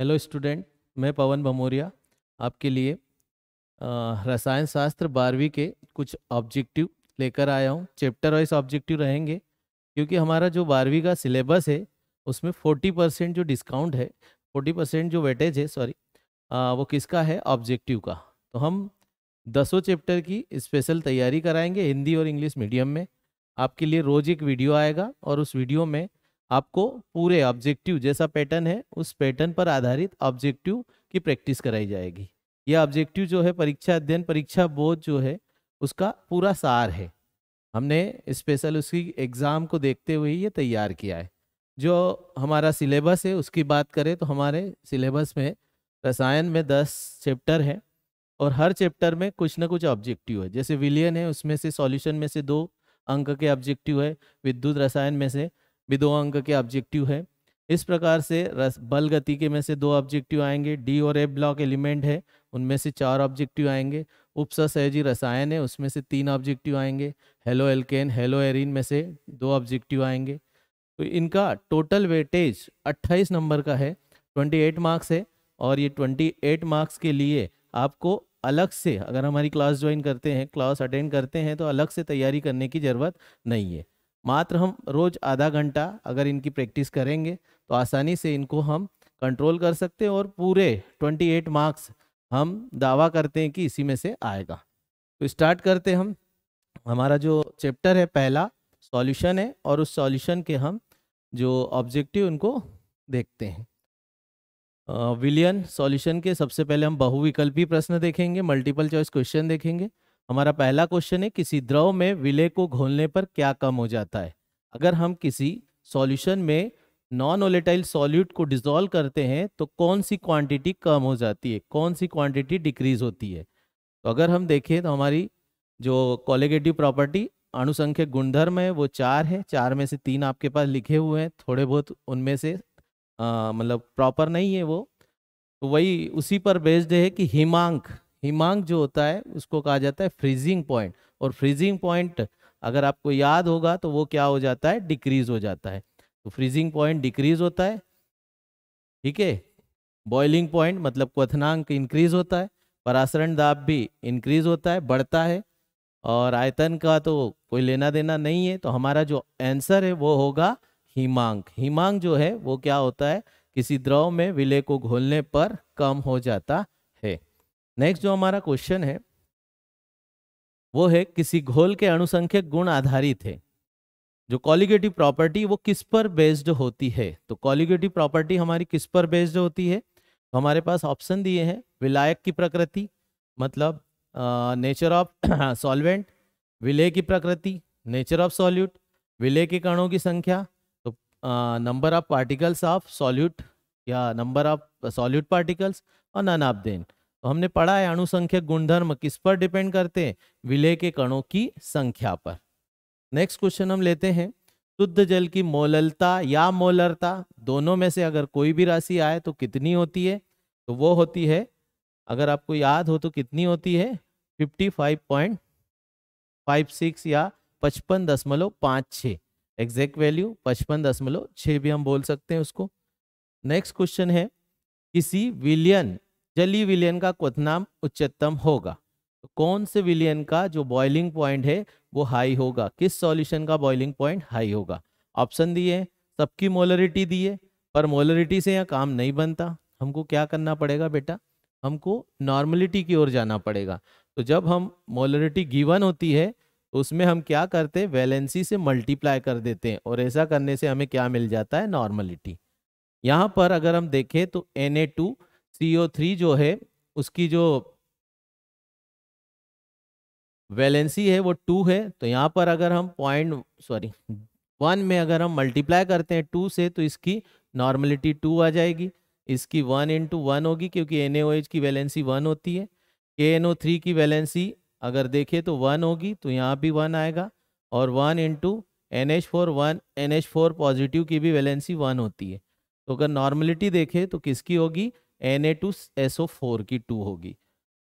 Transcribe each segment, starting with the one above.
hello student मैं पवन भमोरिया आपके लिए रसायन शास्त्र बारहवीं के कुछ ऑब्जेक्टिव लेकर आया हूँ चैप्टर वाइज ऑब्जेक्टिव रहेंगे क्योंकि हमारा जो बारहवीं का सिलेबस है उसमें फोर्टी परसेंट जो डिस्काउंट है फोर्टी परसेंट जो वेटेज है सॉरी वो किसका है ऑब्जेक्टिव का तो हम दसों चैप्टर की स्पेशल तैयारी कराएंगे हिंदी और इंग्लिश मीडियम में आपके लिए रोज़ एक वीडियो आएगा और उस वीडियो में आपको पूरे ऑब्जेक्टिव जैसा पैटर्न है उस पैटर्न पर आधारित ऑब्जेक्टिव की प्रैक्टिस कराई जाएगी यह ऑब्जेक्टिव जो है परीक्षा अध्ययन परीक्षा बोध जो है उसका पूरा सार है हमने स्पेशल उसकी एग्ज़ाम को देखते हुए ये तैयार किया है जो हमारा सिलेबस है उसकी बात करें तो हमारे सिलेबस में रसायन में दस चैप्टर हैं और हर चैप्टर में कुछ ना कुछ ऑब्जेक्टिव है जैसे विलियन है उसमें से सॉल्यूशन में से दो अंक के ऑब्जेक्टिव है विद्युत रसायन में से भी दो अंक के ऑब्जेक्टिव है इस प्रकार से रस बल गति के में से दो ऑब्जेक्टिव आएंगे डी और एफ ब्लॉक एलिमेंट है उनमें से चार ऑब्जेक्टिव आएंगे सहजी रसायन है उसमें से तीन ऑब्जेक्टिव आएंगे हेलो एल्केन हेलो एरिन में से दो ऑब्जेक्टिव आएंगे तो इनका टोटल वेटेज 28 नंबर का है 28 मार्क्स है और ये 28 मार्क्स के लिए आपको अलग से अगर हमारी क्लास ज्वाइन करते हैं क्लास अटेंड करते हैं तो अलग से तैयारी करने की ज़रूरत नहीं है मात्र हम रोज़ आधा घंटा अगर इनकी प्रैक्टिस करेंगे तो आसानी से इनको हम कंट्रोल कर सकते हैं और पूरे 28 मार्क्स हम दावा करते हैं कि इसी में से आएगा तो स्टार्ट करते हम हमारा जो चैप्टर है पहला सॉल्यूशन है और उस सॉल्यूशन के हम जो ऑब्जेक्टिव उनको देखते हैं विलियन सॉल्यूशन के सबसे पहले हम बहुविकल्पी प्रश्न देखेंगे मल्टीपल चॉइस क्वेश्चन देखेंगे हमारा पहला क्वेश्चन है किसी द्रव में विलय को घोलने पर क्या कम हो जाता है अगर हम किसी सॉल्यूशन में नॉन ओलेटाइल सॉल्यूट को डिजोल्व करते हैं तो कौन सी क्वांटिटी कम हो जाती है कौन सी क्वांटिटी डिक्रीज होती है तो अगर हम देखें तो हमारी जो कॉलेगेटिव प्रॉपर्टी अणुसंख्यक गुणधर्म है वो चार है चार में से तीन आपके पास लिखे हुए हैं थोड़े बहुत उनमें से मतलब प्रॉपर नहीं है वो तो वही उसी पर बेस्ड है कि हिमांक हिमांक जो होता है उसको कहा जाता है फ्रीजिंग पॉइंट और फ्रीजिंग पॉइंट अगर आपको याद होगा तो वो क्या हो जाता है डिक्रीज हो जाता है तो फ्रीजिंग पॉइंट डिक्रीज होता है ठीक है बॉइलिंग पॉइंट मतलब क्वथनांक इंक्रीज होता है परासरण दाब भी इंक्रीज होता है बढ़ता है और आयतन का तो कोई लेना देना नहीं है तो हमारा जो आंसर है वो होगा हिमांक हिमांक जो है वो क्या होता है किसी द्रव में विलय को घोलने पर कम हो जाता नेक्स्ट जो हमारा क्वेश्चन है वो है किसी घोल के अनुसंख्यक गुण आधारित है जो कॉलिगेटिव प्रॉपर्टी वो किस पर बेस्ड होती है तो कॉलिगेटिव प्रॉपर्टी हमारी किस पर बेस्ड होती है तो हमारे पास ऑप्शन दिए हैं विलायक की प्रकृति मतलब नेचर ऑफ सॉल्वेंट विलय की प्रकृति नेचर ऑफ सॉल्यूट विलय के कणों की संख्या तो number of particles of solute या नंबर ऑफ सॉल्यूट पार्टिकल्स और नन ऑफ देन तो हमने पढ़ा है अणुसंख्यक गुणधर्म किस पर डिपेंड करते हैं विलय के कणों की संख्या पर नेक्स्ट क्वेश्चन हम लेते हैं शुद्ध जल की मोललता या मोलरता दोनों में से अगर कोई भी राशि आए तो कितनी होती है तो वो होती है अगर आपको याद हो तो कितनी होती है fifty five point five six या पचपन दशमलव पाँच छः एग्जैक्ट वैल्यू पचपन दशमलव छः भी हम बोल सकते हैं उसको नेक्स्ट क्वेश्चन है किसी विलियन जली विलयन का क्वनाम उच्चतम होगा तो कौन से विलयन का जो बॉइलिंग पॉइंट है वो हाई होगा किस सॉल्यूशन का बॉइलिंग पॉइंट हाई होगा ऑप्शन दिए सबकी मोलरिटी दिए पर मोलरिटी से यहाँ काम नहीं बनता हमको क्या करना पड़ेगा बेटा हमको नॉर्मलिटी की ओर जाना पड़ेगा तो जब हम मोलरिटी गिवन होती है तो उसमें हम क्या करते हैं वैलेंसी से मल्टीप्लाई कर देते हैं और ऐसा करने से हमें क्या मिल जाता है नॉर्मलिटी यहाँ पर अगर हम देखें तो एन ए टू CO3 जो है उसकी जो वैलेंसी है वो टू है तो यहाँ पर अगर हम पॉइंट सॉरी वन में अगर हम मल्टीप्लाई करते हैं टू से तो इसकी नॉर्मलिटी टू आ जाएगी इसकी वन इंटू वन होगी क्योंकि एन की वैलेंसी वन होती है के एन थ्री की वैलेंसी अगर देखें तो वन होगी तो यहाँ भी वन आएगा और one into N H four one N H four positive की भी वैलेंसी वन होती है तो अगर नॉर्मलिटी देखें तो किसकी होगी N A two S O four की टू होगी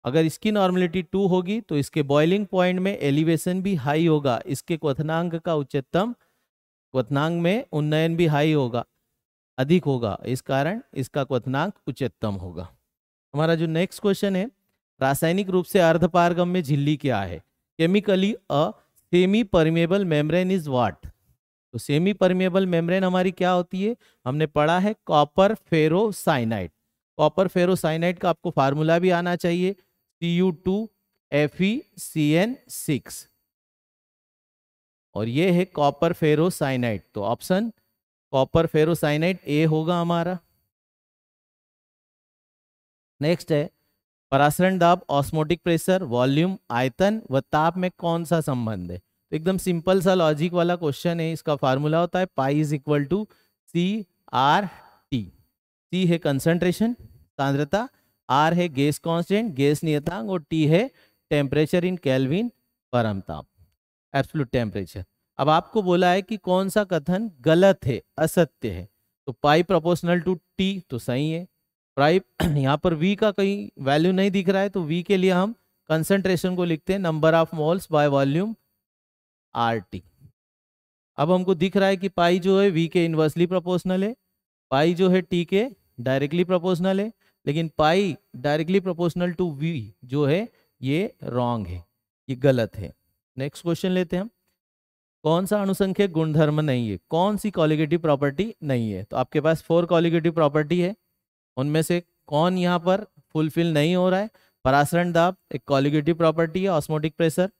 अगर इसकी नॉर्मलिटी टू होगी तो इसके बॉइलिंग पॉइंट में एलिवेशन भी हाई होगा इसके क्वनांग का उच्चतम क्वनांग में उन्नयन भी हाई होगा अधिक होगा इस कारण इसका क्वथनांक उच्चतम होगा हमारा जो नेक्स्ट क्वेश्चन है रासायनिक रूप से अर्धपारगम में झिल्ली क्या है chemically a semi permeable membrane is what तो सेमी परमेबल मेम्ब्रेन हमारी क्या होती है हमने पढ़ा है copper ferro cyanide copper ferrocyanide का आपको फार्मूला भी आना चाहिए C U two F E C N six और ये है कॉपर फेरोसाइनाइड तो ऑप्शन कॉपर फेरोसाइनाइड ए होगा हमारा नेक्स्ट है परासरण दाब ऑस्मोटिक प्रेशर वॉल्यूम आयतन व ताप में कौन सा संबंध है तो एकदम सिंपल सा लॉजिक वाला क्वेश्चन है इसका फार्मूला होता है pi is equal to C R C है कंसंट्रेशन सांद्रता आर है गैस कांस्टेंट गैस नियतांक और टी है टेम्परेचर इन कैलविन परम ताप एब्सोल्यूट टेम्परेचर अब आपको बोला है कि कौन सा कथन गलत है असत्य है तो पाई प्रोपोर्शनल टू टी तो सही है प्राइप यहाँ पर वी का कहीं वैल्यू नहीं दिख रहा है तो वी के लिए हम कंसंट्रेशन को लिखते हैं number of moles by volume R T अब हमको दिख रहा है कि पाई जो है वी के इन्वर्सली प्रोपोर्शनल है पाई जो है टी के डायरेक्टली प्रोपोर्शनल है लेकिन pi directly proportional to V जो है ये रॉन्ग है ये गलत है नेक्स्ट क्वेश्चन लेते हैं हम कौन सा अनुसंख्यक गुणधर्म नहीं है कौन सी कॉलिगेटिव प्रॉपर्टी नहीं है तो आपके पास फोर कॉलिगेटिव प्रॉपर्टी है उनमें से कौन यहाँ पर फुलफिल नहीं हो रहा है परासरण दाब एक कॉलिगेटिव प्रॉपर्टी है ऑस्मोटिक प्रेशर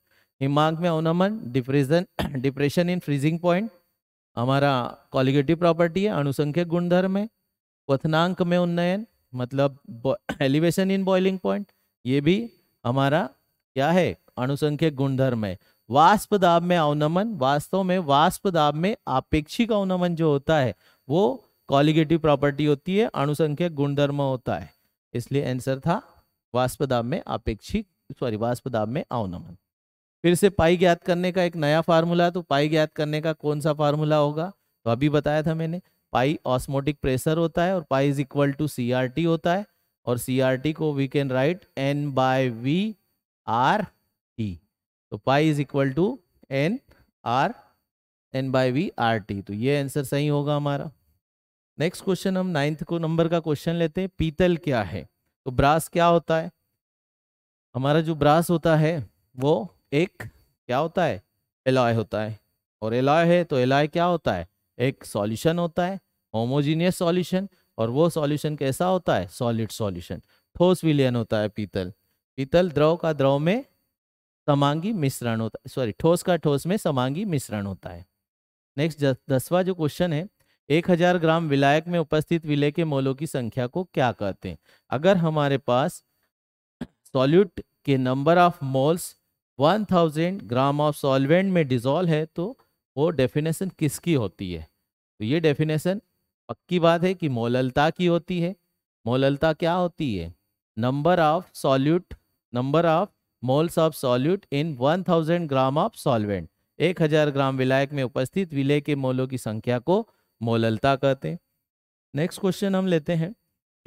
हिमांक में अवनमन depression depression in freezing point हमारा कॉलिगेटिव प्रॉपर्टी है अनुसंख्यक गुणधर्म है क्वनांक में उन्नयन मतलब एलिवेशन इन बॉइलिंग पॉइंट ये भी हमारा क्या है अणुसंख्यक गुणधर्म है वाष्प दाब में अवनमन वास्तव में वाष्प दाब में आपेक्षिक अवनमन जो होता है वो कॉलिगेटिव प्रॉपर्टी होती है अनुसंख्यक गुणधर्म होता है इसलिए आंसर था वाष्प दाब में आपेक्षिक सॉरी वाष्प दाब में अवनमन फिर से पाई ज्ञात करने का एक नया फार्मूला तो पाई ज्ञात करने का कौन सा फार्मूला होगा तो अभी बताया था मैंने पाई ऑस्मोटिक प्रेशर होता है और pi is equal to C होता है और सी को we can write N by V R T तो pi is equal to N R N by V R T तो ये आंसर सही होगा हमारा नेक्स्ट क्वेश्चन हम नाइन्थ को नंबर का क्वेश्चन लेते हैं पीतल क्या है तो ब्रास क्या होता है हमारा जो ब्रास होता है वो एक क्या होता है एलॉय होता है और एलॉय है तो एलॉय क्या होता है एक सॉल्यूशन होता है होमोजीनियस सॉल्यूशन और वो सॉल्यूशन कैसा होता है सॉलिड सॉल्यूशन ठोस विलयन होता है पीतल पीतल द्रव का द्रव में समांगी मिश्रण होता है सॉरी ठोस का ठोस में समांगी मिश्रण होता है नेक्स्ट दसवा जो क्वेश्चन है एक हजार ग्राम विलायक में उपस्थित विलय के मोलों की संख्या को क्या कहते हैं अगर हमारे पास सॉल्यूट के number of moles 1000 gram of solvent में डिजोल्व है तो वो डेफिनेशन किसकी होती है तो ये डेफिनेशन पक्की बात है कि मोललता की होती है मोललता क्या होती है number of solute number of moles of solute in 1000 gram of solvent 1000 gram विलायक में उपस्थित विलय के मोलों की संख्या को मोललता कहते हैं नेक्स्ट क्वेश्चन हम लेते हैं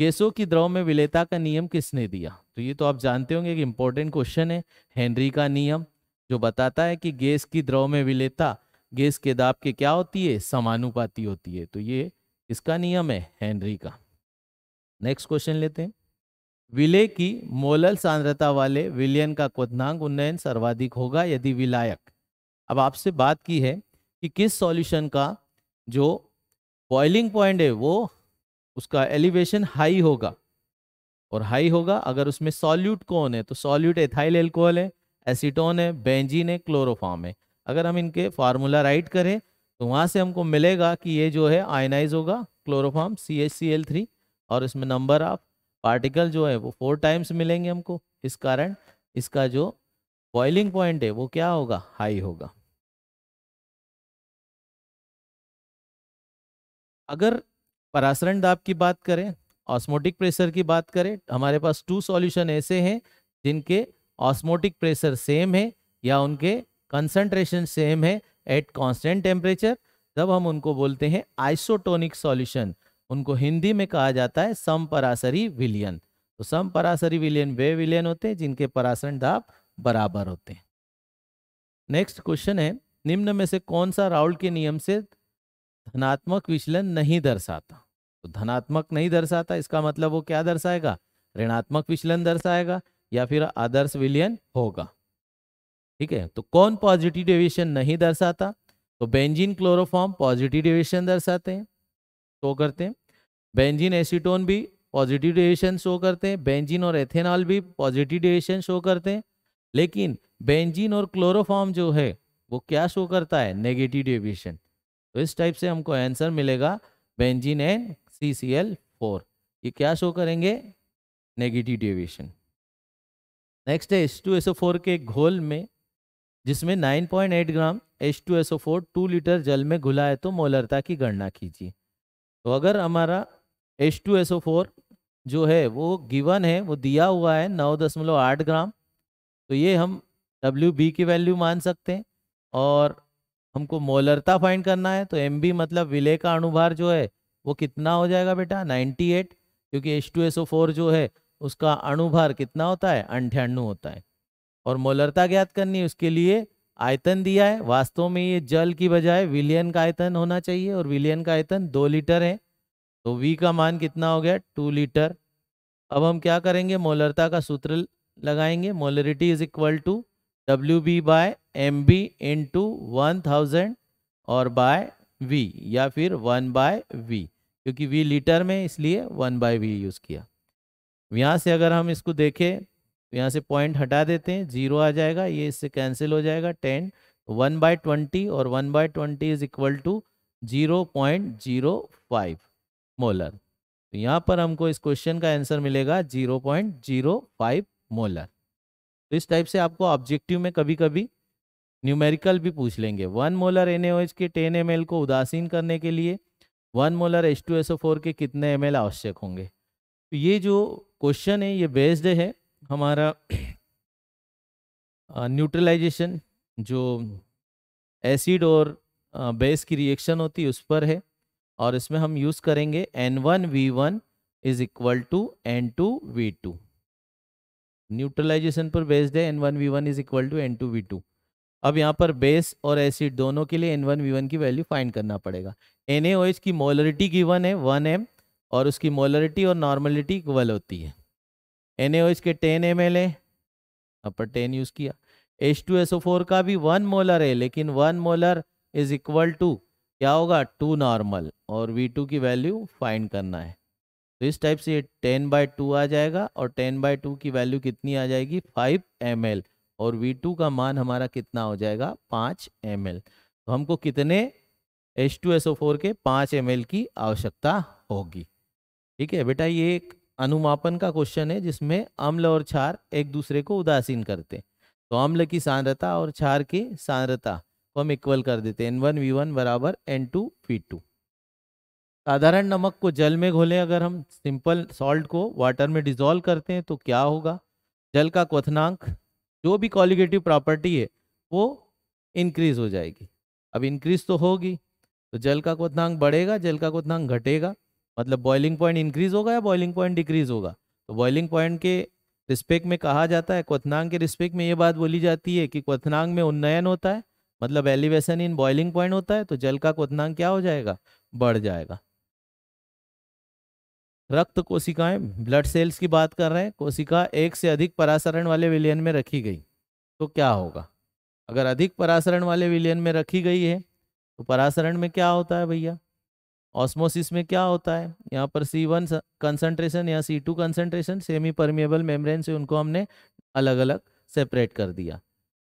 गैसों की द्रव में विलेता का नियम किसने दिया तो ये तो आप जानते होंगे कि इंपॉर्टेंट क्वेश्चन है हेनरी का नियम जो बताता है कि गैस की द्रव में विलेता गैस के दाब के क्या होती है समानुपाती होती है तो ये इसका नियम है हेनरी का नेक्स्ट क्वेश्चन लेते हैं विलय की मोलल सांद्रता वाले विलयन का क्वनांक उन्नयन सर्वाधिक होगा यदि विलायक अब आपसे बात की है कि किस सॉल्यूशन का जो बॉइलिंग पॉइंट है वो उसका एलिवेशन हाई होगा और हाई होगा अगर उसमें सॉल्यूट कौन है तो सॉल्यूट एथाइल एल्कोहल है एसीटोन है बेंजीन है क्लोरोफाम है अगर हम इनके फार्मूला राइट करें तो वहाँ से हमको मिलेगा कि ये जो है आयनाइज होगा chloroform C H C L three और इसमें नंबर ऑफ पार्टिकल जो है वो फोर टाइम्स मिलेंगे हमको इस कारण इसका जो बॉइलिंग पॉइंट है वो क्या होगा हाई होगा अगर परासरण दाब की बात करें ऑस्मोटिक प्रेशर की बात करें हमारे पास टू सॉल्यूशन ऐसे हैं जिनके ऑस्मोटिक प्रेशर सेम है या उनके कंसंट्रेशन सेम है एट कांस्टेंट टेम्परेचर तब हम उनको बोलते हैं आइसोटोनिक सॉल्यूशन उनको हिंदी में कहा जाता है सम परासरी विलियन तो सम परासरी विलियन वे विलियन होते हैं जिनके परासरण दाब बराबर होते हैं नेक्स्ट क्वेश्चन है निम्न में से कौन सा राउल के नियम से धनात्मक विचलन नहीं दर्शाता तो धनात्मक नहीं दर्शाता इसका मतलब वो क्या दर्शाएगा ऋणात्मक विचलन दर्शाएगा या फिर आदर्श विलियन होगा ठीक है तो कौन पॉजिटिव डेविएशन नहीं दर्शाता तो बेंजीन क्लोरोफॉर्म पॉजिटिव डेविएशन दर्शाते हैं शो करते हैं बेंजीन एसीटोन भी पॉजिटिव डेविएशन शो करते हैं बेंजीन और एथेनॉल भी पॉजिटिव डेविएशन शो करते हैं लेकिन बेंजीन और क्लोरोफॉर्म जो है वो क्या शो करता है नेगेटिव डेविएशन तो इस टाइप से हमको आंसर मिलेगा benzene and C C L four ये क्या शो करेंगे नेगेटिव डेविएशन नेक्स्ट है S two S O four के घोल में जिसमें 9.8 ग्राम H2SO4 2 लीटर जल में घुला है तो मोलरता की गणना कीजिए तो अगर हमारा H2SO4 जो है वो गिवन है वो दिया हुआ है आठ ग्राम तो ये हम डब्ल्यू बी की वैल्यू मान सकते हैं और हमको मोलरता फाइंड करना है तो एम बी मतलब विलय का अनुभार जो है वो कितना हो जाएगा बेटा 98 क्योंकि H2SO4 जो है उसका अनुभार कितना होता है अंठानवे होता है और मोलरता ज्ञात करनी है उसके लिए आयतन दिया है वास्तव में ये जल की बजाय विलियन का आयतन होना चाहिए और विलियन का आयतन दो लीटर है तो वी का मान कितना हो गया टू लीटर अब हम क्या करेंगे मोलरता का सूत्र लगाएंगे molarity is equal to W B by M B into one thousand और बाय वी या फिर वन बाय वी क्योंकि वी लीटर में इसलिए वन बाय वी यूज़ किया यहाँ से अगर हम इसको देखें तो यहाँ से पॉइंट हटा देते हैं जीरो आ जाएगा ये इससे कैंसिल हो जाएगा टेन वन बाय ट्वेंटी और one by twenty is equal to zero point zero five molar तो यहाँ पर हमको इस क्वेश्चन का आंसर मिलेगा zero point zero five molar तो इस टाइप से आपको ऑब्जेक्टिव में कभी कभी न्यूमेरिकल भी पूछ लेंगे वन मोलर एन के टेन एम को उदासीन करने के लिए one molar H two S O four के कितने एम आवश्यक होंगे तो ये जो क्वेश्चन है ये बेस्ड है हमारा न्यूट्रलाइजेशन जो एसिड और बेस की रिएक्शन होती है उस पर है और इसमें हम यूज़ करेंगे N one V one is equal to N two V two neutralization पर बेस्ड है N one V one is equal to N two V two अब यहाँ पर बेस और एसिड दोनों के लिए एन वन वी वन की वैल्यू फाइंड करना पड़ेगा एन ए ओ एच की मोलरिटी गिवन है वन एम और उसकी मोलरिटी और नॉर्मलिटी इक्वल होती है एन के टेन एम एल है अपर टेन यूज किया H two S O four का भी वन मोलर है लेकिन one molar is equal to क्या होगा टू नॉर्मल और वी टू की वैल्यू फाइंड करना है तो इस टाइप से टेन बाई टू आ जाएगा और टेन बाई टू की वैल्यू कितनी आ जाएगी फाइव एम एल और वी टू का मान हमारा कितना हो जाएगा पाँच एम एल तो हमको कितने H two S O four के पाँच एम एल की आवश्यकता होगी ठीक है बेटा ये एक अनुमापन का क्वेश्चन है जिसमें अम्ल और क्षार एक दूसरे को उदासीन करते हैं तो अम्ल की सांद्रता और क्षार की सांद्रता को हम इक्वल कर देते हैं एन वन वी वन बराबर एन टू वी टू साधारण नमक को जल में घोलें अगर हम सिंपल सॉल्ट को वाटर में डिजोल्व करते हैं तो क्या होगा जल का क्वथनांक जो भी कॉलिगेटिव प्रॉपर्टी है वो इंक्रीज हो जाएगी अब इंक्रीज तो होगी तो जल का क्वथनांक बढ़ेगा जल का क्वथनांक घटेगा मतलब बॉइलिंग पॉइंट इंक्रीज होगा या बॉइलिंग पॉइंट डिक्रीज होगा तो बॉइलिंग पॉइंट के रिस्पेक्ट में कहा जाता है क्वथनांग के रिस्पेक्ट में ये बात बोली जाती है कि क्वथनांग में उन्नयन होता है मतलब एलिवेशन इन बॉइलिंग पॉइंट होता है तो जल का क्वथनांग क्या हो जाएगा बढ़ जाएगा रक्त कोशिकाएं ब्लड सेल्स की बात कर रहे हैं कोशिका एक से अधिक परासरण वाले विलियन में रखी गई तो क्या होगा अगर अधिक परासरण वाले विलियन में रखी गई है तो परासरण में क्या होता है भैया ऑस्मोसिस में क्या होता है यहाँ पर सी वन कंसनट्रेशन या C two concentration semi permeable membrane से उनको हमने अलग अलग सेपरेट कर दिया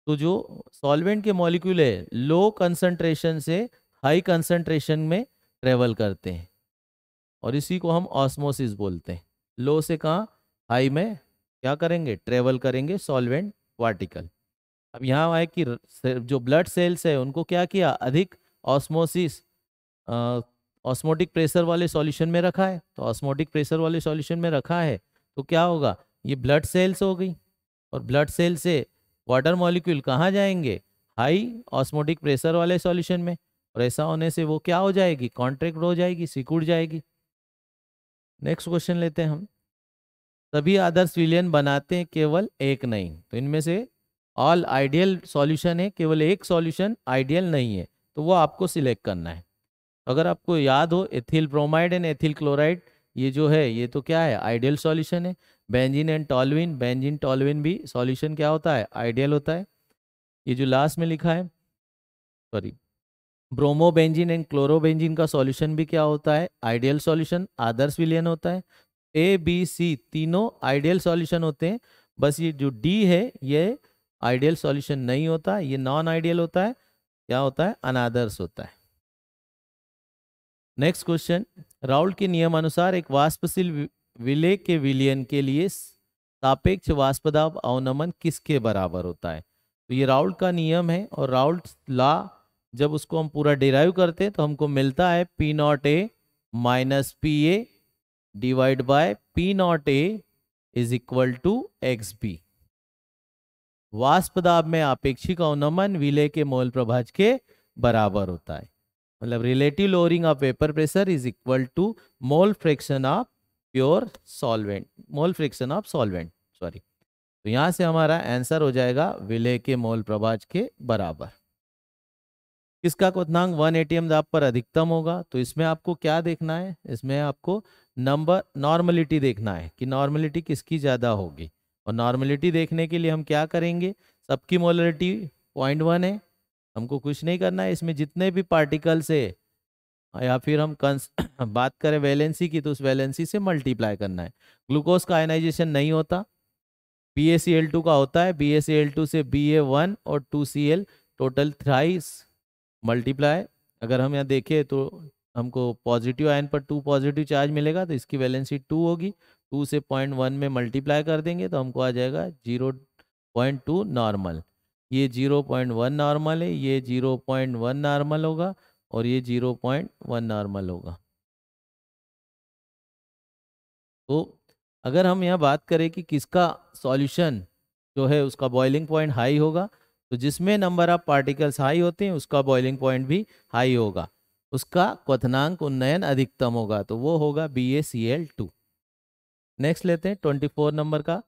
तो जो सॉल्वेंट के मॉलिक्यूल है लो कंसनट्रेशन से हाई कंसनट्रेशन में ट्रेवल करते हैं और इसी को हम ऑस्मोसिस बोलते हैं लो से कहाँ हाई में क्या करेंगे ट्रेवल करेंगे सॉल्वेंट पार्टिकल अब यहाँ आए कि जो ब्लड सेल्स है उनको क्या किया अधिक ऑस्मोसिस ऑस्मोटिक प्रेशर वाले सॉल्यूशन में रखा है तो ऑस्मोटिक प्रेशर वाले सॉल्यूशन में रखा है तो क्या होगा ये ब्लड सेल्स हो गई और ब्लड सेल से वाटर मॉलिक्यूल कहाँ जाएंगे हाई ऑस्मोटिक प्रेशर वाले सॉल्यूशन में और ऐसा होने से वो क्या हो जाएगी कॉन्ट्रैक्ट हो जाएगी सिकुड़ जाएगी नेक्स्ट क्वेश्चन लेते हैं हम सभी आदर्श विलियन बनाते हैं केवल एक नहीं तो इनमें से ऑल आइडियल सॉल्यूशन है केवल एक सॉल्यूशन आइडियल नहीं है तो वो आपको सिलेक्ट करना है अगर आपको याद हो ethyl bromide and ethyl chloride ये जो है ये तो क्या है आइडियल सॉल्यूशन है benzene and toluene benzene toluene भी सॉल्यूशन क्या होता है आइडियल होता है ये जो लास्ट में लिखा है सॉरी ब्रोमोबेंजिन एंड क्लोरोबेंजिन का सॉल्यूशन भी क्या होता है आइडियल सॉल्यूशन आदर्श विलियन होता है ए बी सी तीनों आइडियल सॉल्यूशन होते हैं बस ये जो डी है ये आइडियल सॉल्यूशन नहीं होता ये नॉन आइडियल होता है क्या होता है अनादर्श होता है नेक्स्ट क्वेश्चन राउल के नियमानुसार एक वाष्पशील विलय के विलयन के लिए सापेक्ष वाष्पदाब अवनमन किसके बराबर होता है तो ये राउल का नियम है और राउल ला जब उसको हम पूरा डिराइव करते हैं तो हमको मिलता है P naught A minus P A divide by P naught A is equal to X B वाष्पदाब में आपेक्षिक अवनमन विलय के मोल प्रभाज के बराबर होता है मतलब relative lowering of vapour pressure is equal to mole fraction of pure solvent mole fraction of solvent sorry तो यहाँ से हमारा आंसर हो जाएगा विलय के मोल प्रभाज के बराबर किसका क्वनांक वन एटीएम दाब पर अधिकतम होगा तो इसमें आपको क्या देखना है इसमें आपको नंबर नॉर्मलिटी देखना है कि नॉर्मलिटी किसकी ज़्यादा होगी और नॉर्मलिटी देखने के लिए हम क्या करेंगे सबकी मोलिटी पॉइंट वन है हमको कुछ नहीं करना है इसमें जितने भी पार्टिकल्स है या फिर हम कंस बात करें वैलेंसी की तो उस वैलेंसी से मल्टीप्लाई करना है ग्लूकोज का आयनाइजेशन नहीं होता B A C L two का होता है B A C L two से बी ए वन और two C L total thrice multiply अगर हम यहाँ देखें तो हमको पॉजिटिव आयन पर टू पॉजिटिव चार्ज मिलेगा तो इसकी वैलेंसी टू होगी टू से पॉइंट वन में मल्टीप्लाई कर देंगे तो हमको आ जाएगा जीरो पॉइंट टू नॉर्मल ये जीरो पॉइंट वन नॉर्मल है ये जीरो पॉइंट वन नॉर्मल होगा और ये जीरो पॉइंट वन नॉर्मल होगा तो अगर हम यहाँ बात करें कि किसका सॉल्यूशन जो है उसका बॉइलिंग पॉइंट हाई होगा तो जिसमें नंबर ऑफ पार्टिकल्स हाई होते हैं उसका बॉइलिंग पॉइंट भी हाई होगा उसका क्वथनांक उन्नयन अधिकतम होगा तो वो होगा B A C L two next लेते हैं ट्वेंटी फोर नंबर का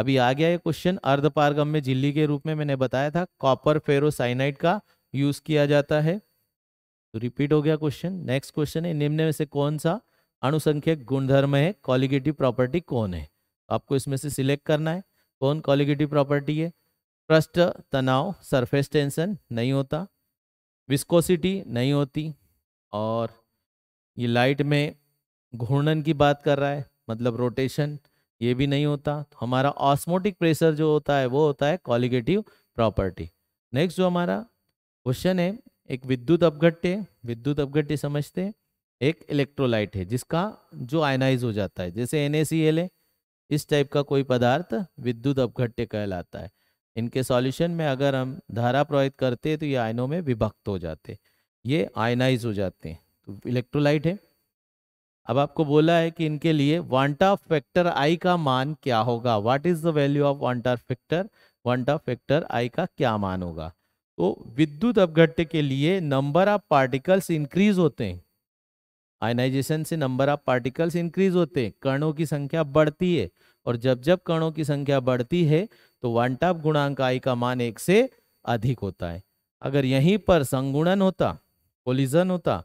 अभी आ गया ये क्वेश्चन अर्धपारगम में झिल्ली के रूप में मैंने बताया था कॉपर फेरोसाइनाइड का यूज किया जाता है तो रिपीट हो गया क्वेश्चन नेक्स्ट क्वेश्चन है निम्न में से कौन सा अनुसंख्यक गुणधर्म है कॉलिगेटिव प्रॉपर्टी कौन है तो आपको इसमें से सिलेक्ट करना है कौन कॉलिगेटिव प्रॉपर्टी है क्रस्ट तनाव सरफेस टेंशन नहीं होता विस्कोसिटी नहीं होती और ये लाइट में घूर्णन की बात कर रहा है मतलब रोटेशन ये भी नहीं होता तो हमारा ऑस्मोटिक प्रेशर जो होता है वो होता है कॉलिगेटिव प्रॉपर्टी नेक्स्ट जो हमारा क्वेश्चन है एक विद्युत अपघट्य विद्युत अपघट्य समझते हैं एक इलेक्ट्रोलाइट है जिसका जो आयनाइज हो जाता है जैसे एन है इस टाइप का कोई पदार्थ विद्युत अपघट्य कहलाता है इनके सॉल्यूशन में अगर हम धारा प्रवाहित करते हैं तो ये आयनों में विभक्त हो जाते ये आयनाइज हो जाते हैं तो इलेक्ट्रोलाइट है अब आपको बोला है कि इनके लिए वांटा फैक्टर आई का मान क्या होगा what is the value of van't factor van't factor I का क्या मान होगा तो विद्युत अपघट्य के लिए नंबर ऑफ पार्टिकल्स इंक्रीज होते हैं आयनाइजेशन से नंबर ऑफ पार्टिकल्स इंक्रीज होते हैं कणों की संख्या बढ़ती है और जब जब कणों की संख्या बढ़ती है तो वांटाप गुणांक आई का मान एक से अधिक होता है अगर यहीं पर संगुणन होता कोलिजन होता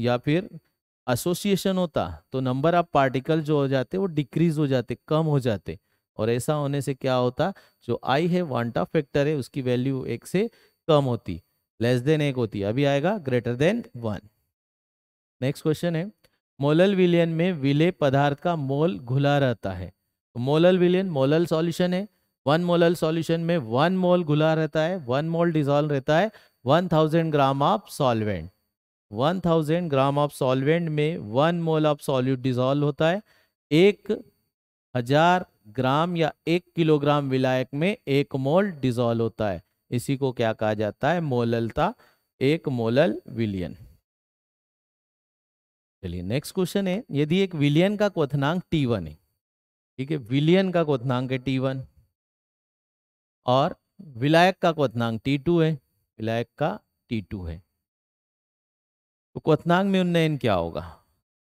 या फिर एसोसिएशन होता तो नंबर ऑफ पार्टिकल जो हो जाते वो डिक्रीज हो जाते कम हो जाते और ऐसा होने से क्या होता जो आई है वांटा फैक्टर है उसकी वैल्यू एक से कम होती लेस देन एक होती अभी आएगा greater than one next question है मोलल विलियन में विले पदार्थ का मोल घुला रहता है तो मोलल विलियन मोलल सॉल्यूशन है वन मोलल सॉल्यूशन में वन मोल घुला रहता है वन मोल डिजॉल्व रहता है one thousand gram of solvent 1000 gram of solvent में one mole of solute dissolve होता है एक हजार ग्राम या एक किलोग्राम विलायक में एक मोल डिजॉल्व होता है इसी को क्या कहा जाता है मोललता एक मोलल विलियन चलिए नेक्स्ट क्वेश्चन है यदि एक विलियन का क्वथनांक टी वन है ठीक है विलियन का क्वथनांक है टी वन और विलायक का क्वथनांक टी टू है विलायक का टी टू है तो क्वथनांग में उन्नयन क्या होगा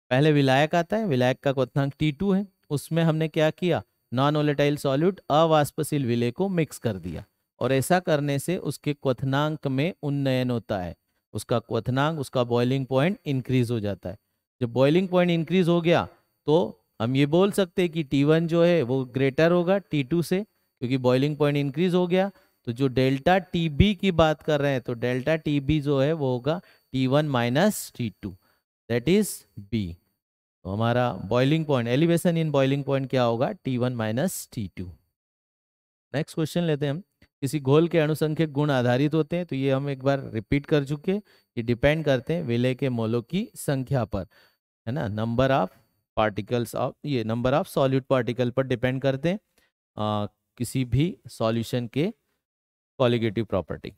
पहले विलायक आता है विलायक का क्वथनांग टी टू है उसमें हमने क्या किया नॉन ओलेटाइल सॉल्यूट अवाष्पशील विलय को मिक्स कर दिया और ऐसा करने से उसके क्वथनांक में उन्नयन होता है उसका क्वथनांक उसका बॉइलिंग पॉइंट इंक्रीज हो जाता है जब बॉइलिंग पॉइंट इंक्रीज हो गया तो हम ये बोल सकते हैं कि टी वन जो है वो ग्रेटर होगा टी टू से क्योंकि बॉइलिंग पॉइंट इंक्रीज हो गया तो जो डेल्टा टी बी की बात कर रहे हैं तो डेल्टा टी बी जो है वो होगा T one minus T two that is B तो हमारा boiling point elevation in boiling point क्या होगा T one minus T two next question लेते हैं हम किसी घोल के अनुसंख्यक गुण आधारित होते हैं तो ये हम एक बार रिपीट कर चुके ये डिपेंड करते हैं विलय के मोलों की संख्या पर है ना नंबर ऑफ पार्टिकल्स ऑफ ये नंबर ऑफ सॉल्यूट पार्टिकल पर डिपेंड करते हैं आ, किसी भी सॉल्यूशन के कॉलिगेटिव प्रॉपर्टी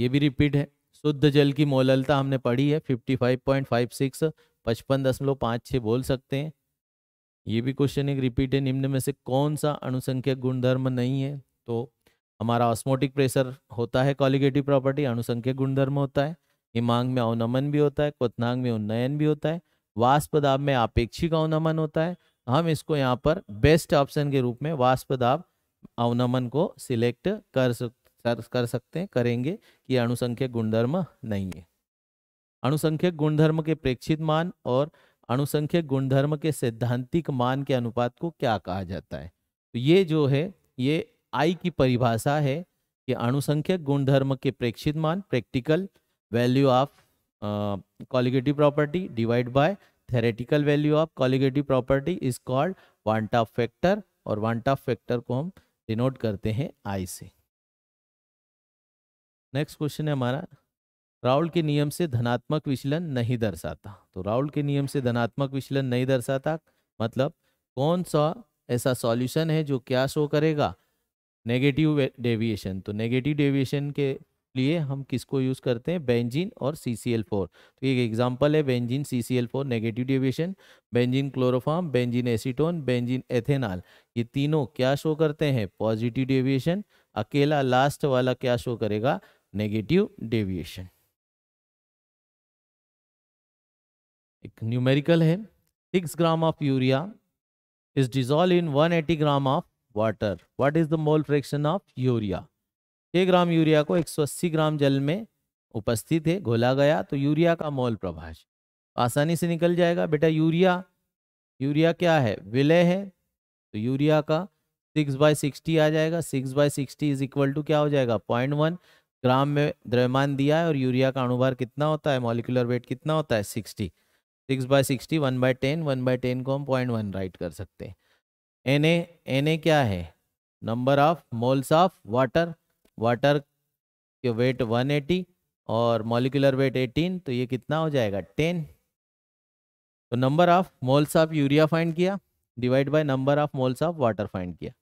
ये भी रिपीट है शुद्ध जल की मोललता हमने पढ़ी है 55.56 पचपन दशमलव पाँच छः बोल सकते हैं ये भी क्वेश्चन एक रिपीट है निम्न में से कौन सा अनुसंख्यक गुणधर्म नहीं है तो हमारा ऑस्मोटिक प्रेशर होता है कॉलिगेटिव प्रॉपर्टी अनुसंख्यक गुणधर्म होता है हिमांग में अवनमन भी होता है क्वनांग में उन्नयन भी होता है वास्पदाब में आपेक्षिक अवनमन होता है हम इसको यहाँ पर बेस्ट ऑप्शन के रूप में वास्पदाब अवनमन को सिलेक्ट कर सकते सर्च कर सकते हैं करेंगे कि अणुसंख्यक गुणधर्म नहीं है अणुसंख्यक गुणधर्म के प्रेक्षित मान और अणुसंख्यक गुणधर्म के सैद्धांतिक मान के अनुपात को क्या कहा जाता है तो ये जो है ये आई की परिभाषा है कि अणुसंख्यक गुणधर्म के प्रेक्षित मान practical value of colligative property divide by theoretical value of colligative property is called van't Hoff factor और वांट ऑफ फैक्टर को हम डिनोट करते हैं आई से नेक्स्ट क्वेश्चन है हमारा राउल के नियम से धनात्मक विचलन नहीं दर्शाता तो राउल के नियम से धनात्मक विचलन नहीं दर्शाता मतलब कौन सा ऐसा सॉल्यूशन है जो क्या शो करेगा नेगेटिव डेविएशन तो नेगेटिव डेविएशन के लिए हम किसको यूज़ करते हैं बेंजीन और सी सी एल फोर तो एक एग्जांपल है benzene C C L four negative deviation benzene chloroform benzene acetone benzene ethanol ये तीनों क्या शो करते हैं पॉजिटिव डेविएशन अकेला लास्ट वाला क्या शो करेगा negative deviation एक न्यूमेरिकल है six gram of urea is dissolve in one eighty gram of water what is the mole fraction of urea छह ग्राम यूरिया को एक सौ अस्सी ग्राम जल में उपस्थित है घोला गया तो यूरिया का मोल प्रभाज आसानी से निकल जाएगा बेटा यूरिया यूरिया क्या है विलय है तो यूरिया का सिक्स बाय सिक्सटी आ जाएगा six by sixty is equal to क्या हो जाएगा पॉइंट वन ग्राम में द्रव्यमान दिया है और यूरिया का अणुभार कितना होता है मॉलिकुलर वेट कितना होता है sixty six by sixty one by ten one by ten को हम पॉइंट वन राइट कर सकते हैं एन ए एन ए क्या है number of moles of water water के वेट वन एटी और मॉलिकुलर वेट एटीन तो ये कितना हो जाएगा टेन तो number of moles of urea find किया divide by number of moles of water find किया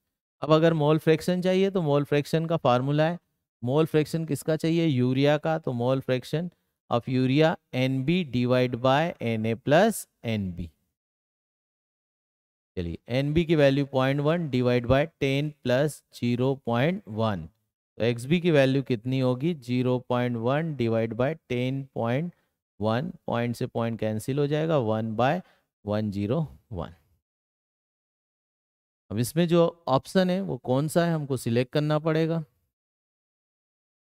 अब अगर मोल फ्रैक्शन चाहिए तो मोल फ्रैक्शन का फार्मूला है मोल फ्रैक्शन किसका चाहिए यूरिया का तो mole fraction of urea N B divide by N A plus N B चलिए एन बी की value point one divide by ten plus zero point one तो X B की value कितनी होगी zero point one divide by ten point one point से point cancel हो जाएगा one by one zero one अब इसमें जो ऑप्शन है वो कौन सा है हमको सिलेक्ट करना पड़ेगा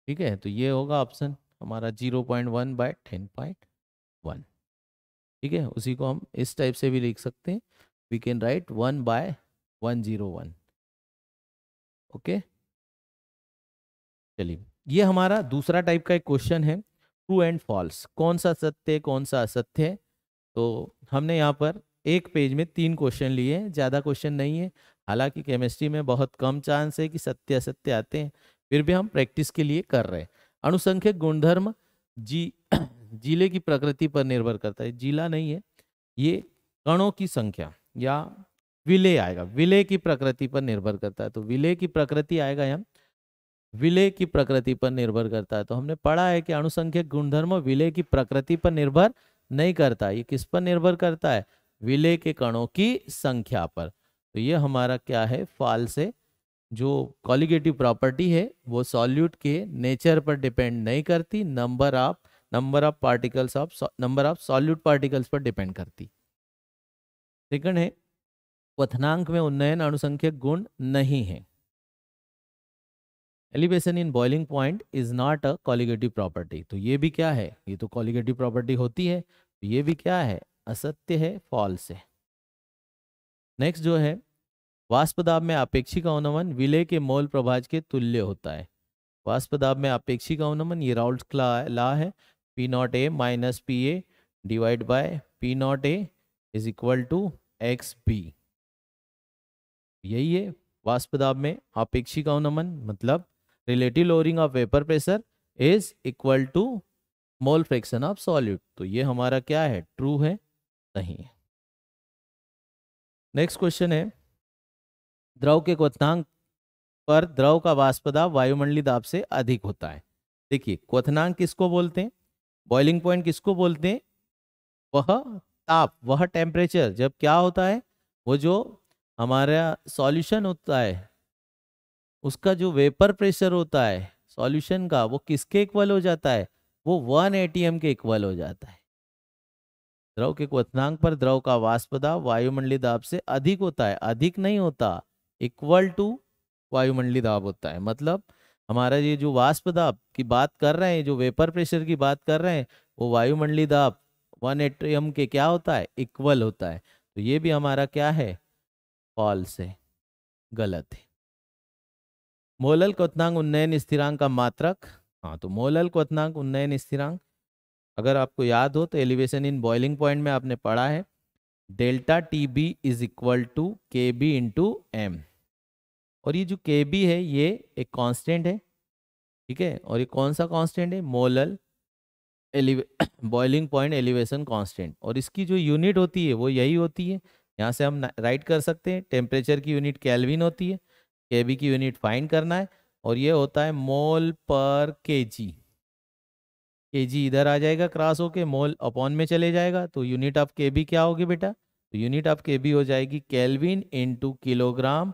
ठीक है तो ये होगा ऑप्शन हमारा zero point one by ten point one ठीक है उसी को हम इस टाइप से भी लिख सकते हैं we can write one by one zero one okay चलिए ये हमारा दूसरा टाइप का एक क्वेश्चन है ट्रू एंड फॉल्स कौन सा सत्य कौन सा असत्य है तो हमने यहाँ पर एक पेज में तीन क्वेश्चन लिए हैं ज़्यादा क्वेश्चन नहीं है हालांकि केमिस्ट्री में बहुत कम चांस है कि सत्य असत्य आते हैं फिर भी हम प्रैक्टिस के लिए कर रहे हैं अनुसंख्यक गुणधर्म जी जिले की प्रकृति पर निर्भर करता है जिला नहीं है ये कणों की संख्या या विलय आएगा विलय की प्रकृति पर निर्भर करता है तो विलय की प्रकृति आएगा यहाँ विलय की प्रकृति पर निर्भर करता है तो हमने पढ़ा है कि अनुसंख्यक गुणधर्म विलय की प्रकृति पर निर्भर नहीं करता ये किस पर निर्भर करता है विलय के कणों की संख्या पर तो ये हमारा क्या है फाल से जो कॉलिगेटिव प्रॉपर्टी है वो सॉल्यूट के नेचर पर डिपेंड नहीं करती number of number of particles of number of solute particles पर डिपेंड करती सेकंड है पथनांक में उन्नयन अनुसंख्यक गुण नहीं है elevation in boiling point is not a colligative property तो ये भी क्या है ये तो कॉलिगेटिव प्रॉपर्टी होती है तो ये भी क्या है असत्य है फॉल्स है नेक्स्ट जो है वास्पदाब में आपेक्षिक अवनमन विलय के मोल प्रभाज के तुल्य होता है वास्पदाब में आपेक्षिक अवनमन ये राउल्ट ला है P naught A minus P A divide by P naught A is equal to X B यही है वास्पदाब में आपेक्षिक अवनमन मतलब relative lowering of vapour pressure is equal to mole fraction of solute तो ये हमारा क्या है ट्रू है नहीं नेक्स्ट क्वेश्चन है द्रव के क्वथनांक पर द्रव का वाष्पदाब वायुमंडलीय दाब से अधिक होता है देखिए क्वथनांक किसको बोलते हैं बॉइलिंग पॉइंट किसको बोलते हैं वह ताप वह टेम्परेचर जब क्या होता है वो जो हमारा सॉल्यूशन होता है उसका जो वेपर प्रेशर होता है सॉल्यूशन का वो किसके इक्वल हो जाता है वो वन एटीएम के इक्वल हो जाता है द्रव के क्वथनांक पर द्रव का वास्पदा वायुमंडली वायुमंडलीय दाब से अधिक होता है अधिक नहीं होता इक्वल टू वायुमंडली दाब होता है मतलब हमारा ये जो वाष्प दाब की बात कर रहे हैं जो वेपर प्रेशर की बात कर रहे हैं वो वायुमंडली दाब वन एट्रियम के क्या होता है इक्वल होता है तो ये भी हमारा क्या है फॉल्स है गलत है मोलल क्वनांक उन्नयन स्थिरांक का मात्रक हाँ तो मोलल क्वनांग उन्नयन स्थिरांक अगर आपको याद हो तो एलिवेशन इन बॉइलिंग पॉइंट में आपने पढ़ा है delta T B is equal to K B into M और ये जो के बी है ये एक कांस्टेंट है ठीक है और ये कौन सा कांस्टेंट है मोलल एलिवे बॉइलिंग पॉइंट एलिवेशन कांस्टेंट और इसकी जो यूनिट होती है वो यही होती है यहाँ से हम राइट कर सकते हैं टेम्परेचर की यूनिट कैलविन होती है के बी की यूनिट फाइंड करना है और ये होता है मोल पर के जी के जी इधर आ जाएगा क्रॉस होके मोल अपॉन में चले जाएगा तो यूनिट ऑफ के बी क्या होगी बेटा तो यूनिट ऑफ के बी हो जाएगी कैलविन इंटू किलोग्राम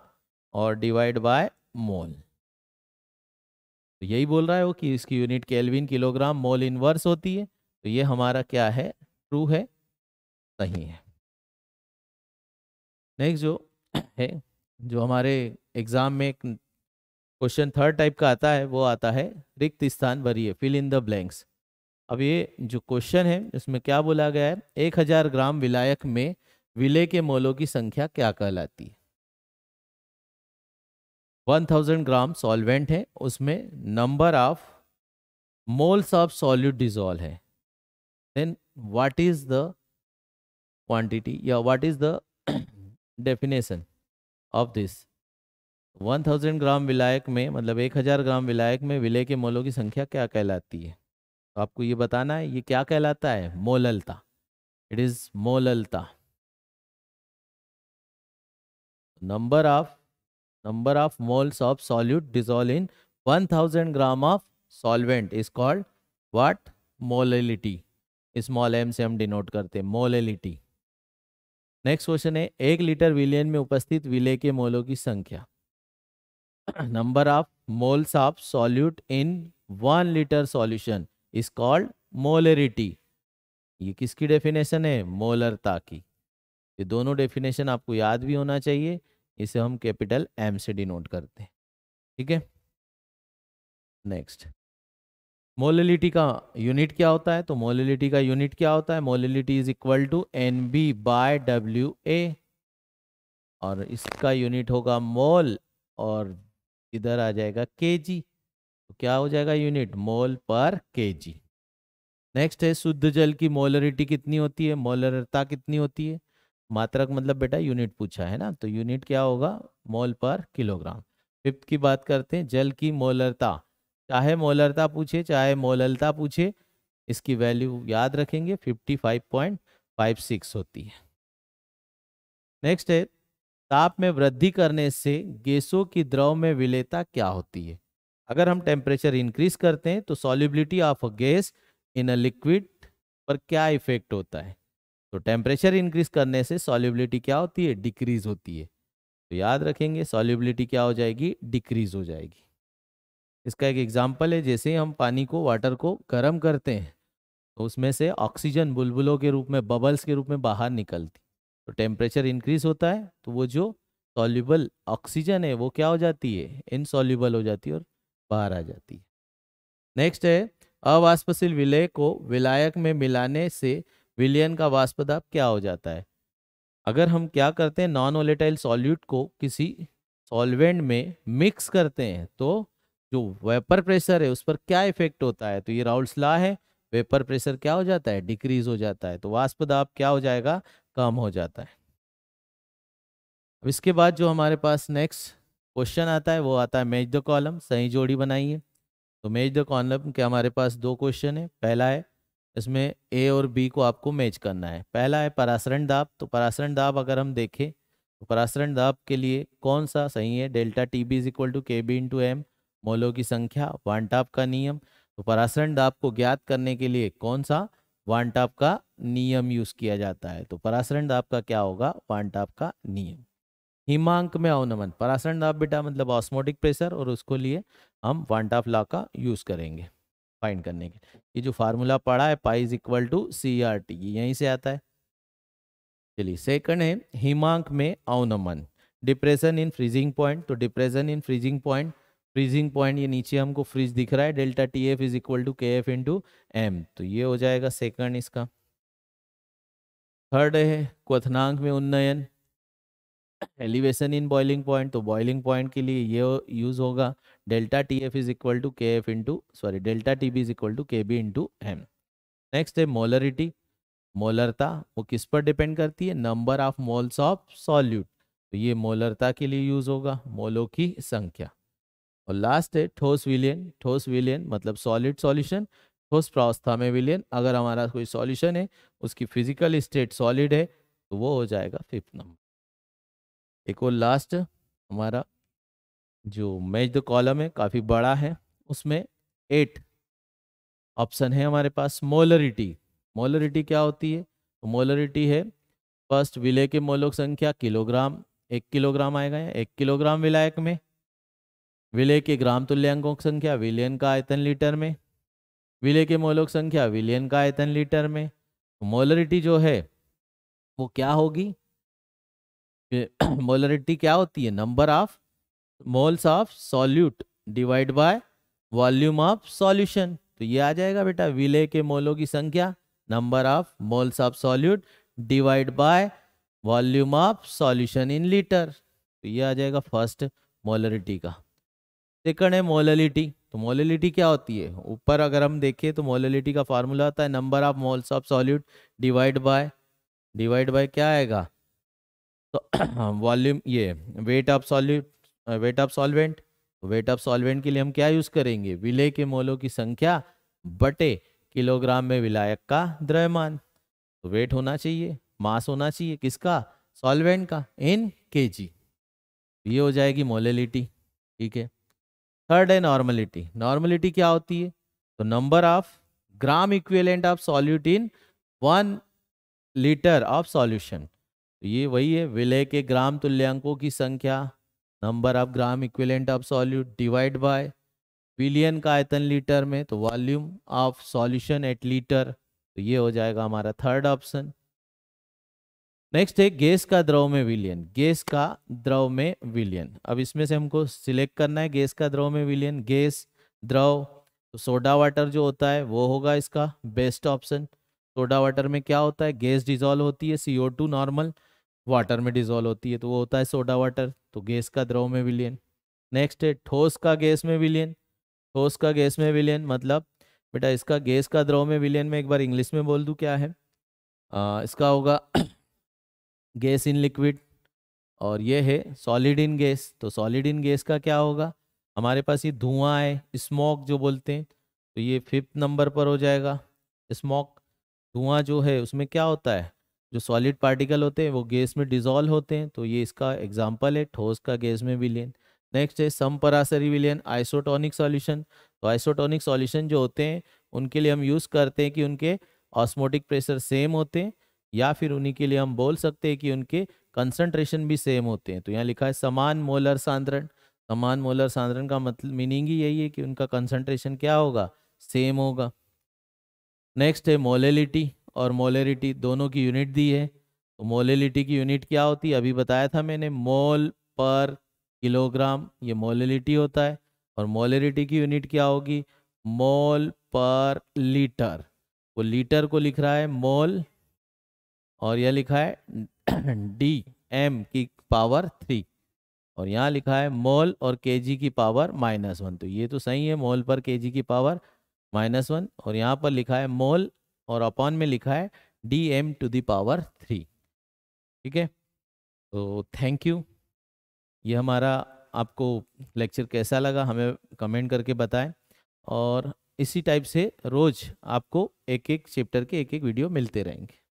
और डिवाइड बाय मोल तो यही बोल रहा है वो कि इसकी unit kelvin kilogram mole inverse होती है तो ये हमारा क्या है ट्रू है सही है नेक्स्ट जो है जो हमारे एग्जाम में एक क्वेश्चन थर्ड टाइप का आता है वो आता है रिक्त स्थान भरिए फिल इन द ब्लैंक्स अब ये जो क्वेश्चन है उसमें क्या बोला गया है एक हजार ग्राम विलायक में विलय के मोलों की संख्या क्या कहलाती है 1000 ग्राम सॉल्वेंट है उसमें number of moles of solute dissolve है then what is the quantity या what is the definition of this 1000 gram विलायक में मतलब 1000 ग्राम विलायक में विलय के मोलों की संख्या क्या कहलाती है तो आपको ये बताना है ये क्या कहलाता है मोललता इट इज मोललता number of number of moles of solute dissolved in 1000 gram of solvent is called what molality small M से हम डिनोट करते हैं मोलिटी नेक्स्ट क्वेश्चन है एक लीटर विलियन में उपस्थित विले के मोलों की संख्या number of moles of solute in one litre solution is called molarity ये किसकी डेफिनेशन है मोलरता की ये दोनों डेफिनेशन आपको याद भी होना चाहिए इसे हम कैपिटल एम से डिनोट करते हैं ठीक है नेक्स्ट मोलिलिटी का यूनिट क्या होता है तो मोलिलिटी का यूनिट क्या होता है molality is equal to N B by W A और इसका यूनिट होगा मोल और इधर आ जाएगा के जी तो क्या हो जाएगा यूनिट मोल पर के जी नेक्स्ट है शुद्ध जल की मोलरिटी कितनी होती है मोलरता कितनी होती है मात्रक मतलब बेटा यूनिट पूछा है ना तो यूनिट क्या होगा मोल पर किलोग्राम फिफ्थ की बात करते हैं जल की मोलरता चाहे मोलरता पूछे चाहे मोललता पूछे इसकी वैल्यू याद रखेंगे 55.56 होती है नेक्स्ट है ताप में वृद्धि करने से गैसों की द्रव में विलेता क्या होती है अगर हम टेम्परेचर इंक्रीज करते हैं तो solubility of a gas in a liquid पर क्या इफेक्ट होता है तो टेम्परेचर इंक्रीज करने से सॉल्युबिलिटी क्या होती है डिक्रीज होती है तो याद रखेंगे सॉल्युबिलिटी क्या हो जाएगी डिक्रीज हो जाएगी इसका एक एग्जाम्पल है जैसे हम पानी को वाटर को गर्म करते हैं तो उसमें से ऑक्सीजन बुलबुलों के रूप में बबल्स के रूप में बाहर निकलती तो टेम्परेचर इंक्रीज होता है तो वो जो सॉल्यूबल ऑक्सीजन है वो क्या हो जाती है इनसॉल्यूबल हो जाती है और बाहर आ जाती है नेक्स्ट है अवाष्पशील विलय को विलायक में मिलाने से विलियन का वाष्प क्या हो जाता है अगर हम क्या करते हैं नॉन ओलेटाइल सॉल्यूट को किसी सॉल्वेंट में मिक्स करते हैं तो जो वेपर प्रेशर है उस पर क्या इफेक्ट होता है तो ये राउल्स ला है वेपर प्रेशर क्या हो जाता है डिक्रीज हो जाता है तो वाष्प क्या हो जाएगा कम हो जाता है अब इसके बाद जो हमारे पास नेक्स्ट क्वेश्चन आता है वो आता है मेज द कॉलम सही जोड़ी बनाइए तो मेज द कॉलम के हमारे पास दो क्वेश्चन है पहला है इसमें ए और बी को आपको मैच करना है पहला है परासरण दाब तो परासरण दाब अगर हम देखें तो परासरण दाब के लिए कौन सा सही है delta T B is equal to K B into M मोलो की संख्या टाप का नियम तो परासरण दाब को ज्ञात करने के लिए कौन सा टाप का नियम यूज किया जाता है तो परासरण दाब का क्या होगा टाप का नियम हिमांक में अवनमन परासरण दाब बेटा मतलब ऑस्मोटिक प्रेशर और उसको लिए हम वन टाप लॉ का यूज करेंगे फाइंड करने के ये जो फार्मूला पढ़ा है pi is equal to C R T यहीं से आता है चलिए सेकंड है हिमांक में अवनमन डिप्रेशन इन फ्रीजिंग पॉइंट तो depression in freezing point freezing point ये नीचे हमको फ्रीज दिख रहा है delta T F is equal to K F into M तो ये हो जाएगा सेकंड इसका थर्ड है क्वथनांक में उन्नयन एलिवेशन इन बॉइलिंग पॉइंट तो बॉइलिंग पॉइंट के लिए ये यूज होगा delta T F is equal to K F into sorry delta T B is equal to K B into M next है मोलरिटी मोलरता वो किस पर डिपेंड करती है number of moles of solute तो ये मोलरता के लिए यूज होगा मोलो की संख्या और लास्ट है ठोस विलियन ठोस विलियन मतलब सॉलिड सॉल्यूशन ठोस प्रावस्था में विलियन अगर हमारा कोई सॉल्यूशन है उसकी फिजिकल स्टेट सॉलिड है तो वो हो जाएगा फिफ्थ नंबर एक और लास्ट हमारा जो मैच द कॉलम है काफ़ी बड़ा है उसमें एट ऑप्शन है हमारे पास मोलरिटी मोलरिटी क्या होती है तो मोलरिटी है फर्स्ट विलय के मोलोक संख्या किलोग्राम एक किलोग्राम आएगा या एक किलोग्राम विलायक में विलय के ग्राम तुल्यांकों की संख्या विलियन का आयतन लीटर में विलय के मोलोक संख्या विलियन का आयतन लीटर में मोलरिटी तो जो है वो क्या होगी मोलरिटी क्या होती है number of moles of solute divide by volume of solution तो ये आ जाएगा बेटा विले के मोलों की संख्या number of moles of solute divide by volume of solution in litre तो ये आ जाएगा फर्स्ट मोलरिटी का सेकंड है मोललिटी तो मोललिटी क्या होती है ऊपर अगर हम देखें तो मोललिटी का फार्मूला होता है number of moles of solute divide by divide by क्या आएगा तो वॉल्यूम ये weight of solute weight of solvent weight of solvent के लिए हम क्या यूज करेंगे विलय के मोलों की संख्या बटे किलोग्राम में विलायक का द्रव्यमान तो वेट होना चाहिए मास होना चाहिए किसका सॉल्वेंट का इन के ये हो जाएगी मोलेलिटी ठीक है थर्ड है नॉर्मलिटी नॉर्मलिटी क्या होती है तो number of gram equivalent of solute in one litre of solution तो ये वही है विलय के ग्राम तुल्यांकों की संख्या number of gram equivalent of solute divide by विलियन का आयतन लीटर में तो volume of solution at litre तो ये हो जाएगा हमारा थर्ड ऑप्शन नेक्स्ट है गैस का द्रव में विलियन गैस का द्रव में विलियन अब इसमें से हमको सिलेक्ट करना है गैस का द्रव में विलियन गैस द्रव तो सोडा वाटर जो होता है वो होगा इसका बेस्ट ऑप्शन सोडा वाटर में क्या होता है गैस डिजॉल्व होती है सीओ टू नॉर्मल वाटर में डिजोल्व होती है तो वो होता है सोडा वाटर तो गैस का द्रव में विलियन नेक्स्ट है ठोस का गैस में विलियन ठोस का गैस में विलियन मतलब बेटा इसका गैस का द्रव में विलियन में एक बार इंग्लिश में बोल दूँ क्या है आ, इसका होगा गैस इन लिक्विड और ये है सॉलिड इन गैस तो सॉलिड इन गैस का क्या होगा हमारे पास ये धुआं है स्मोक जो बोलते हैं तो ये फिफ्थ नंबर पर हो जाएगा स्मोक धुआं जो है उसमें क्या होता है जो सॉलिड पार्टिकल होते हैं वो गैस में डिजोल्व होते हैं तो ये इसका एग्जाम्पल है ठोस का गैस में विलियन नेक्स्ट है सम परासरी विलियन आइसोटोनिक सॉल्यूशन तो आइसोटोनिक सॉल्यूशन जो होते हैं उनके लिए हम यूज़ करते हैं कि उनके ऑस्मोटिक प्रेशर सेम होते हैं या फिर उन्हीं के लिए हम बोल सकते हैं कि उनके कंसनट्रेशन भी सेम होते हैं तो यहाँ लिखा है समान मोलर सांद्रण समान मोलर सांद्रण का मतलब मीनिंग ही यही है कि उनका कंसनट्रेशन क्या होगा सेम होगा नेक्स्ट है मोलेलिटी और मोलेरिटी दोनों की यूनिट दी है तो मोलेलिटी की यूनिट क्या होती है अभी बताया था मैंने मोल पर किलोग्राम ये मोलेलिटी होता है और मोलेरिटी की यूनिट क्या होगी मोल पर लीटर वो लीटर को लिख रहा है मोल और यह लिखा है डी एम की पावर थ्री और यहाँ लिखा है मोल और केजी की पावर माइनस वन तो ये तो सही है मोल पर केजी की पावर माइनस वन और यहाँ पर लिखा है मोल और अपॉन में लिखा है D M to the power three ठीक है तो थैंक यू ये हमारा आपको लेक्चर कैसा लगा हमें कमेंट करके बताएं और इसी टाइप से रोज़ आपको एक एक चैप्टर के एक एक वीडियो मिलते रहेंगे